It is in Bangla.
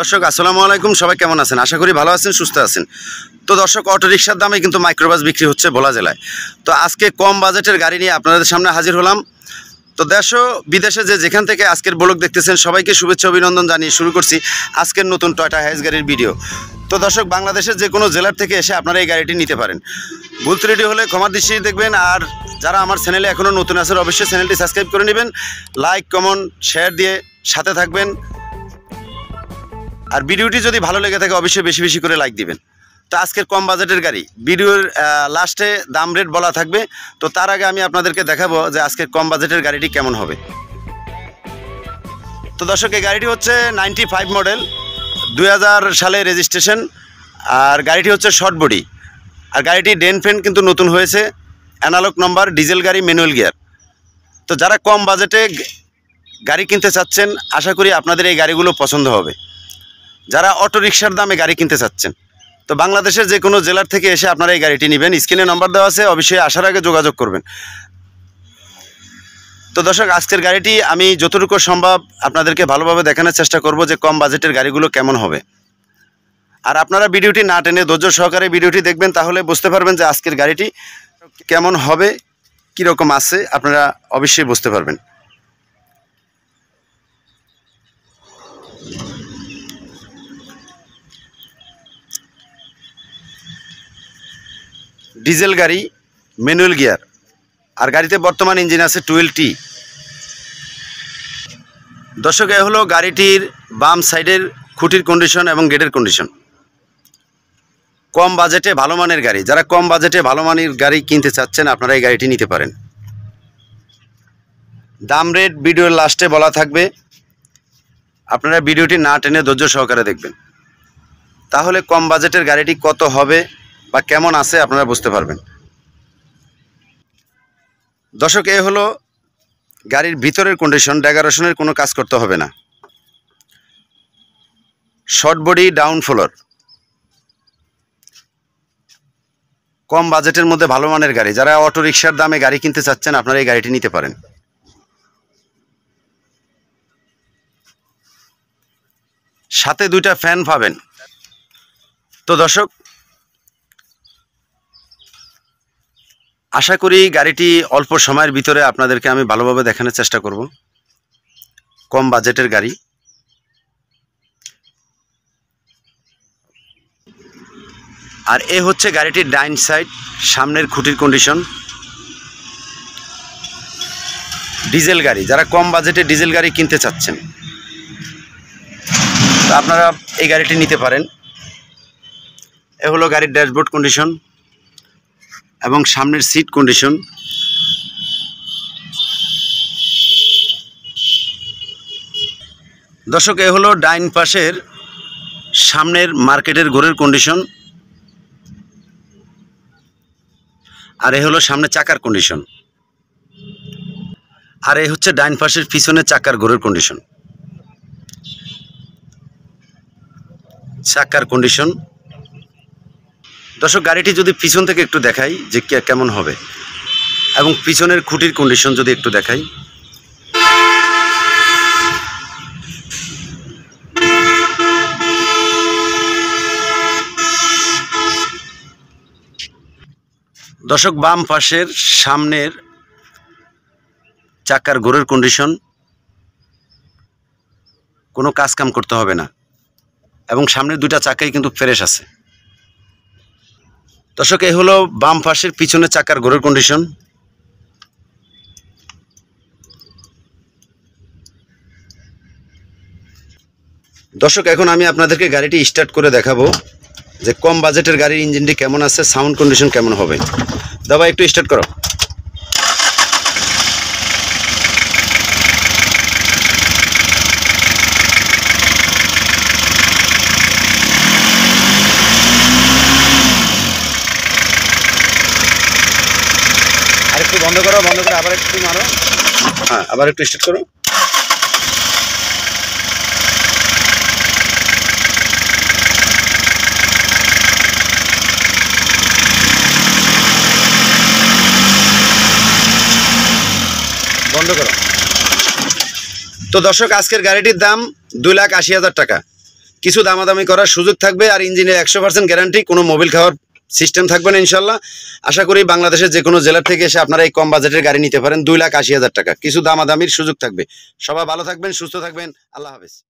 দর্শক আসসালামু আলাইকুম সবাই কেমন আছেন আশা করি ভালো আছেন সুস্থ আছেন তো দর্শক অটোরিকশার দামে কিন্তু মাইক্রোবাস বিক্রি হচ্ছে ভোলা জেলায় তো আজকে কম বাজেটের গাড়ি নিয়ে আপনাদের সামনে হাজির হলাম তো দেশ বিদেশে যে যেখান থেকে আজকের ব্লগ দেখতেছেন সবাইকে শুভেচ্ছা অভিনন্দন জানিয়ে শুরু করছি আজকের নতুন টয়টা হাইস গাড়ির ভিডিও তো দর্শক বাংলাদেশের যে কোনো জেলার থেকে এসে আপনারা এই গাড়িটি নিতে পারেন ভুল ত্রুটি হলে ক্ষমার দৃষ্টি দেখবেন আর যারা আমার চ্যানেলে এখনও নতুন আছে অবশ্যই চ্যানেলটি সাবস্ক্রাইব করে নেবেন লাইক কমেন্ট শেয়ার দিয়ে সাথে থাকবেন আর ভিডিওটি যদি ভালো লেগে থাকে অবশ্যই বেশি বেশি করে লাইক দিবেন তো আজকের কম বাজেটের গাড়ি ভিডিওর লাস্টে দাম রেট বলা থাকবে তো তার আগে আমি আপনাদেরকে দেখাবো যে আজকের কম বাজেটের গাড়িটি কেমন হবে তো দর্শক এই গাড়িটি হচ্ছে নাইনটি ফাইভ মডেল দু সালে রেজিস্ট্রেশন আর গাড়িটি হচ্ছে শর্ট বডি আর গাড়িটি ডেন ফেন কিন্তু নতুন হয়েছে অ্যানালগ নম্বর ডিজেল গাড়ি ম্যানুয়াল গিয়ার তো যারা কম বাজেটে গাড়ি কিনতে চাচ্ছেন আশা করি আপনাদের এই গাড়িগুলো পছন্দ হবে যারা অটোরিকশার দামে গাড়ি কিনতে চাচ্ছেন তো বাংলাদেশের যে কোনো জেলার থেকে এসে আপনারা এই গাড়িটি নেবেন স্ক্রিনে নম্বর দেওয়া আছে অবশ্যই আসার আগে যোগাযোগ করবেন তো দর্শক আজকের গাড়িটি আমি যতটুকু সম্ভব আপনাদেরকে ভালোভাবে দেখানোর চেষ্টা করব যে কম বাজেটের গাড়িগুলো কেমন হবে আর আপনারা ভিডিওটি না টেনে ধৈর্য সহকারে ভিডিওটি দেখবেন তাহলে বুঝতে পারবেন যে আজকের গাড়িটি কেমন হবে কীরকম আছে আপনারা অবশ্যই বুঝতে পারবেন ডিজেল গাড়ি ম্যানুয়াল গিয়ার আর গাড়িতে বর্তমান ইঞ্জিন আছে টুয়েলভ টি দর্শক এ হলো গাড়িটির বাম সাইডের খুঁটির কন্ডিশন এবং গেটের কন্ডিশন কম বাজেটে ভালো মানের গাড়ি যারা কম বাজেটে ভালো মানের গাড়ি কিনতে চাচ্ছেন আপনারা এই গাড়িটি নিতে পারেন দাম রেট ভিডিওর লাস্টে বলা থাকবে আপনারা ভিডিওটি না টেনে ধৈর্য সহকারে দেখবেন তাহলে কম বাজেটের গাড়িটি কত হবে বা কেমন আছে আপনারা বুঝতে পারবেন দর্শক এ হলো গাড়ির ভিতরের কন্ডিশন ডেগারেশনের কোনো কাজ করতে হবে না শর্ট বডি ডাউন ফ্লোর কম বাজেটের মধ্যে ভালো মানের গাড়ি যারা অটো রিক্সার দামে গাড়ি কিনতে চাচ্ছেন আপনারা এই গাড়িটি নিতে পারেন সাথে দুইটা ফ্যান পাবেন তো দর্শক আশা করি গাড়িটি অল্প সময়ের ভিতরে আপনাদেরকে আমি ভালোভাবে দেখানোর চেষ্টা করব কম বাজেটের গাড়ি আর এ হচ্ছে গাড়িটির ডাইন সাইড সামনের খুঁটির কন্ডিশন ডিজেল গাড়ি যারা কম বাজেটে ডিজেল গাড়ি কিনতে চাচ্ছেন আপনারা এই গাড়িটি নিতে পারেন এ হলো গাড়ির ড্যাশবোর্ড কন্ডিশন এবং সামনের সিট কন্ডিশন দর্শক এ হলো ডাইন পাশের সামনের মার্কেটের ঘোরের কন্ডিশন আর এ হলো সামনে চাকার কন্ডিশন আর এ হচ্ছে ডাইন পাশের পিছনে চাকার ঘোরের কন্ডিশন চাকার কন্ডিশন দর্শক গাড়িটি যদি পিছন থেকে একটু দেখাই যে কেমন হবে এবং পিছনের খুঁটির কন্ডিশন যদি একটু দেখাই দর্শক বাম পাশের সামনের চাকার গোড়ের কন্ডিশন কোনো কাজ কাম করতে হবে না এবং সামনের দুইটা চাকাই কিন্তু ফ্রেশ আছে দর্শক এই হলো বাম পাশের পিছনে চাকার ঘোরের কন্ডিশন দর্শক এখন আমি আপনাদেরকে গাড়িটি স্টার্ট করে দেখাবো যে কম বাজেটের গাড়ির ইঞ্জিনটি কেমন আছে সাউন্ড কন্ডিশন কেমন হবে দাবা একটু স্টার্ট করো একটু বন্ধ করো বন্ধ করে আবার একটু মারো হ্যাঁ আবার একটু স্টার্ট করো বন্ধ করো তো দর্শক আজকের গাড়িটির দাম দুই লাখ আশি হাজার টাকা কিছু দামাদামি করার সুযোগ থাকবে আর ইঞ্জিনের একশো পার্সেন্ট গ্যারান্টি কোনো মোবিল খাওয়ার সিস্টেম থাকবে না ইনশাল্লাহ আশা করি বাংলাদেশের যে কোনো জেলার থেকে এসে আপনারা এই কম বাজেটের গাড়ি নিতে পারেন দুই লাখ আশি হাজার টাকা কিছু দামাদামির সুযোগ থাকবে সবাই ভালো থাকবেন সুস্থ থাকবেন আল্লাহ হাফিজ